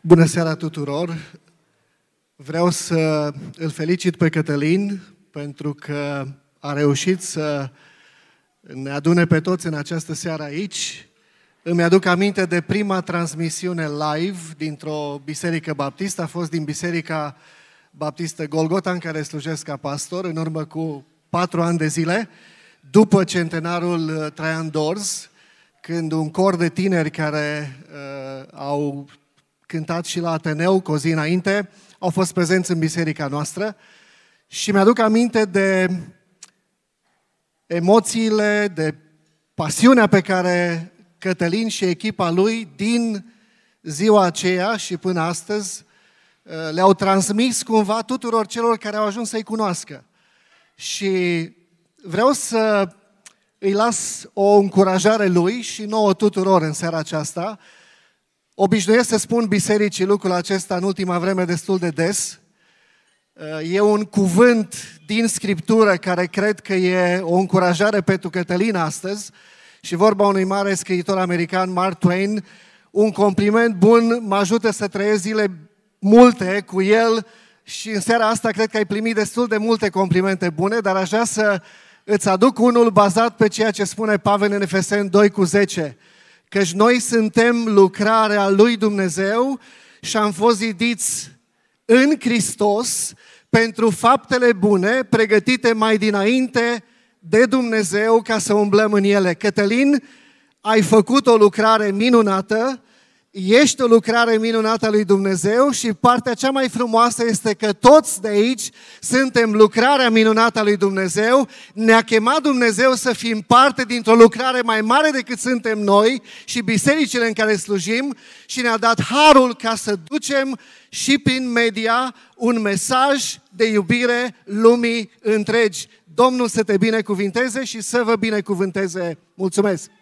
Bună seara tuturor! Vreau să îl felicit pe Cătălin pentru că a reușit să ne adune pe toți în această seară aici. Îmi aduc aminte de prima transmisiune live dintr-o biserică baptistă, a fost din biserica baptistă Golgota, în care slujesc ca pastor, în urmă cu patru ani de zile, după centenarul uh, Traian Dors, când un cor de tineri care uh, au cântat și la Ateneu cu o zi înainte, au fost prezenți în biserica noastră și mi-aduc aminte de emoțiile, de pasiunea pe care Cătălin și echipa lui din ziua aceea și până astăzi uh, le-au transmis cumva tuturor celor care au ajuns să-i cunoască. Și vreau să îi las o încurajare lui și nouă tuturor în seara aceasta, Obișnuiesc să spun bisericii lucrul acesta în ultima vreme destul de des. Uh, e un cuvânt din Scriptură care cred că e o încurajare pentru Cătălin astăzi și vorba unui mare scriitor american, Mark Twain, un compliment bun mă ajută să trăiesc zile multe cu el și în seara asta cred că ai primit destul de multe complimente bune, dar aș vrea să îți aduc unul bazat pe ceea ce spune Pavel în Efeseni 2 cu 10. Căci noi suntem lucrarea lui Dumnezeu și am fost zidiți în Hristos pentru faptele bune pregătite mai dinainte de Dumnezeu ca să umblăm în ele. Cătălin, ai făcut o lucrare minunată, ești o lucrare minunată a lui Dumnezeu și partea cea mai frumoasă este că toți de aici suntem lucrarea minunată a lui Dumnezeu. Ne-a chemat Dumnezeu să fim parte dintr-o lucrare mai mare decât suntem noi și bisericile în care slujim și ne-a dat harul ca să ducem și prin media un mesaj de iubire lumii întregi. Domnul să te binecuvinteze și să vă binecuvânteze. Mulțumesc!